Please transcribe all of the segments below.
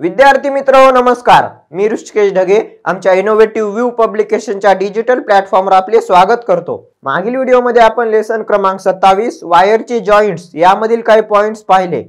विद्यार्थी मित्र नमस्कार मी ऋषिकेश ढगे आमच्या इनोव्हेटिव्ह व्ह्यू पब्लिकेशनच्या डिजिटल प्लॅटफॉर्मवर आपले स्वागत करतो मागील व्हिडिओमध्ये आपण लेसन क्रमांक सत्तावीस वायरचे जॉईंट्स यामधील काही पॉइंट्स पाहिले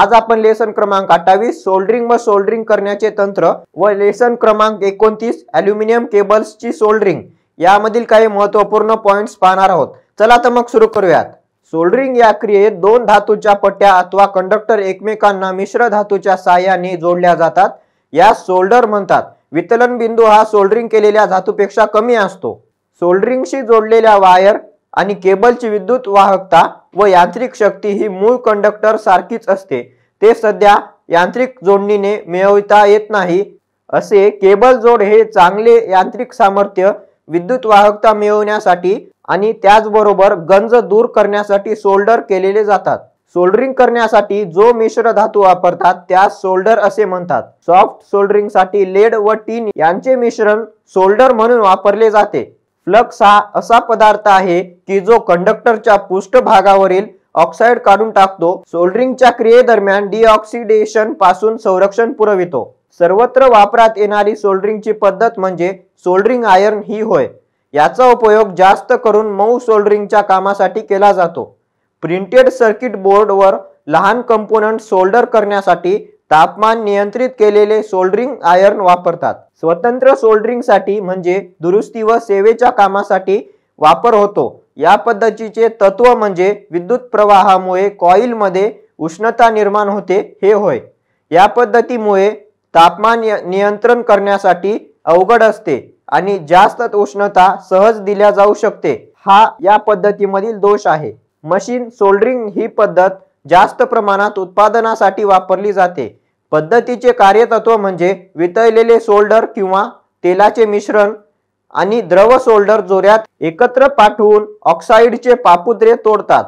आज आपण लेसन क्रमांक अठ्ठावीस सोल्डरिंग व सोल्डरिंग करण्याचे तंत्र व लेसन क्रमांक एकोणतीस अल्युमिनियम केबल्सची सोल्डरिंग यामधील काही महत्त्वपूर्ण पॉइंट्स पाहणार आहोत चला तर मग सुरू करूयात सोल्डरिंग या क्रियेत दोन धातूच्या पट्ट्या अथवा कंडक्टर एकमेकांना मिश्र धातूच्या साह्याने जोडल्या जातात या सोल्डर म्हणतात वितलन बिंदू हा सोल्डरिंग केलेल्या धातूपेक्षा कमी असतो सोल्डरिंगशी जोडलेल्या वायर आणि केबलची विद्युत वाहकता व यांत्रिक शक्ती ही मूळ कंडक्टर सारखीच असते ते सध्या यांत्रिक जोडणीने मिळविता येत नाही असे केबल जोड हे चांगले यांत्रिक सामर्थ्य विद्युत वाहकता मिळवण्यासाठी आणि त्याचबरोबर गंज दूर करण्यासाठी सोल्डर केलेले जातात सोल्डरिंग करण्यासाठी जो मिश्र धातू वापरतात त्यास सोल्डर असे म्हणतात सॉफ्ट सोल्डरिंग साठी लेड व टीन यांचे मिश्रण सोल्डर म्हणून वापरले जाते फ्लक्स हा असा पदार्थ आहे की जो कंडक्टरच्या पृष्ठभागावरील ऑक्साईड काढून टाकतो सोल्डरिंगच्या क्रियेदरम्यान डिऑक्सिडेशन पासून संरक्षण पुरवितो सर्वत्र वापरात येणारी सोल्डरिंगची पद्धत म्हणजे सोल्डरिंग आयर्न ही होय याचा उपयोग जास्त करून मऊ सोल्डरिंगच्या कामासाठी केला जातो प्रिंटेड सर्किट बोर्डवर लहान कंपोनंट सोल्डर करण्यासाठी तापमान नियंत्रित केलेले सोल्डरिंग आयर्न वापरतात स्वतंत्र सोल्डरिंगसाठी म्हणजे दुरुस्ती व सेवेच्या कामासाठी वापर होतो या पद्धतीचे तत्व म्हणजे विद्युत प्रवाहामुळे कॉईलमध्ये उष्णता निर्माण होते हे होय या पद्धतीमुळे तापमान नियंत्रण करण्यासाठी अवघड असते आणि जास्त उष्णता सहज दिल्या जाऊ शकते हा या पद्धतीमधील दोष आहे मशीन सोल्डरिंग ही पद्धत जास्त प्रमाणात उत्पादनासाठी वापरली जाते पद्धतीचे कार्यतत्व म्हणजे वितळलेले सोल्डर किंवा तेलाचे मिश्रण आणि द्रव सोल्डर जोऱ्यात एकत्र पाठवून ऑक्साईडचे पापुद्रे तोडतात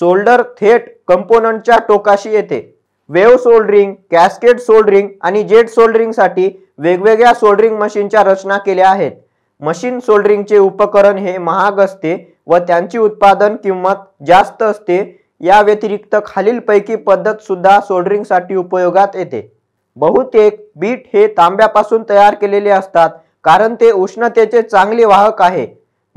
सोल्डर थेट कंपोनंटच्या टोकाशी येते वेव्ह सोल्डरिंग कॅस्केट सोल्डरिंग आणि जेट सोल्डरिंगसाठी वेगवेगळ्या सोल्डरिंग मशीनच्या रचना केल्या आहेत मशीन सोल्डरिंगचे उपकरण हे महाग असते व त्यांची उत्पादन किंमत जास्त असते या व्यतिरिक्त खालीलपैकी पद्धत सोल्डरिंगसाठी उपयोगात येते बहुतेक बीट हे तांब्यापासून तयार केलेले असतात कारण ते उष्णतेचे चांगले वाहक आहे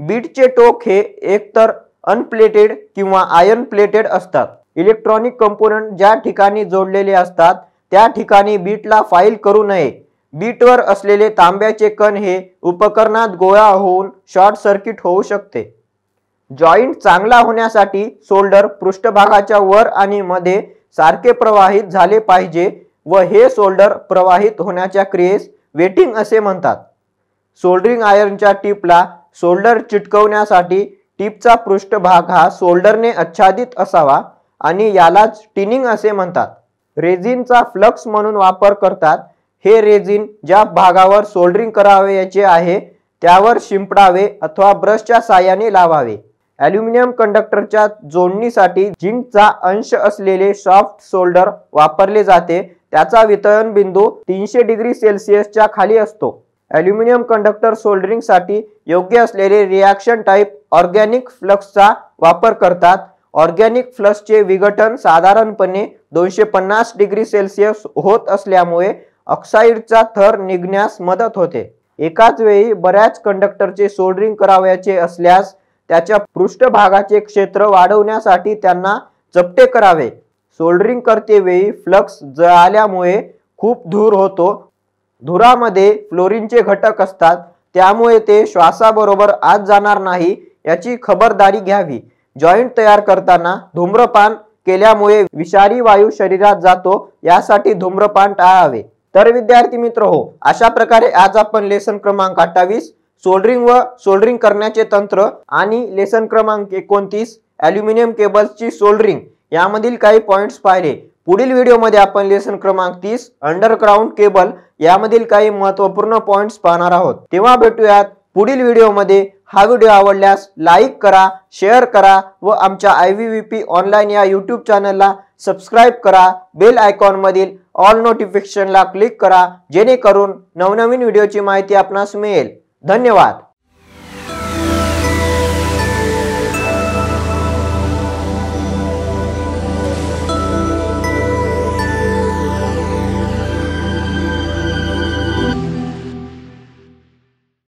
बीटचे टोक हे एकतर अनप्लेटेड किंवा आयर्न प्लेटेड असतात इलेक्ट्रॉनिक कंपोनंट ज्या ठिकाणी जोडलेले असतात त्या ठिकाणी बीटला फाईल करू नये बीटवर असलेले तांब्याचे कण हे उपकरणात गोळा होऊन शॉर्ट सर्किट होऊ शकते जॉईंट चांगला होण्यासाठी सोल्डर पृष्ठभागाच्या वर आणि मध्ये सारखे प्रवाहित झाले पाहिजे व हे सोल्डर प्रवाहित होण्याच्या क्रियेस वेटिंग असे म्हणतात सोल्डरिंग आयर्नच्या टिपला सोल्डर चिटकवण्यासाठी टिपचा पृष्ठभाग हा सोल्डरने आच्छादित असावा आणि यालाच टिनिंग असे म्हणतात रेझिनचा फ्लक्स म्हणून वापर करतात हे रेझिन ज्या भागावर सोल्डरिंग करावयाचे आहे त्यावर शिंपडावे अथवा ब्रशच्या साह्याने लावावे ॲल्युमिनियम कंडक्टरच्या जोडणीसाठी जिंकचा अंश असलेले सॉफ्ट सोल्डर वापरले जाते त्याचा वितरण बिंदू तीनशे डिग्री सेल्सिअसच्या खाली असतो ॲल्युमिनियम कंडक्टर सोल्डरिंगसाठी योग्य असलेले रिॲक्शन टाईप ऑर्गॅनिक फ्लक्सचा वापर करतात ऑर्गॅनिक फ्लसचे विघटन साधारणपणे दोनशे पन्नास डिग्री सेल्सिअस होत असल्यामुळे ऑक्साईडचा थर निघण्यास मदत होते एकाच वेळी बऱ्याच कंडक्टरचे सोल्डरिंग करावयाचे असल्यास त्याच्या पृष्ठभागाचे क्षेत्र वाढवण्यासाठी त्यांना चपटे करावे सोल्डरिंग करते वेळी फ्लक्स जळाल्यामुळे खूप धूर होतो धुरामध्ये फ्लोरिनचे घटक असतात त्यामुळे ते श्वासाबरोबर आत जाणार नाही याची खबरदारी घ्यावी जॉईंट तयार करताना धूम्रपान केल्यामुळे विषारी वायू शरीरात जातो यासाठी धूम्रपान टाळावे तर विद्यार्थी मित्र हो अशा प्रकारे आज आपण लेसन क्रमांक अठ्ठावीस सोल्डरिंग व सोल्डरिंग करण्याचे तंत्र आणि लेसन क्रमांक एकोणतीस ॲल्युमिनियम केबल्सची सोल्डरिंग यामधील काही पॉईंट्स पाहिले पुढील व्हिडिओमध्ये आपण लेसन क्रमांक तीस अंडरग्राउंड केबल यामधील काही महत्त्वपूर्ण पॉईंट्स पाहणार आहोत तेव्हा भेटूयात पुढील व्हिडिओमध्ये हा व्हिडिओ आवडल्यास लाईक करा शेअर करा व आमच्या I V V P online या यूट्यूब चॅनलला सबस्क्राईब करा बेल आयकॉनमधील ऑल नोटिफिकेशनला क्लिक करा जेणेकरून नवनवीन व्हिडिओची माहिती आपणास मिळेल धन्यवाद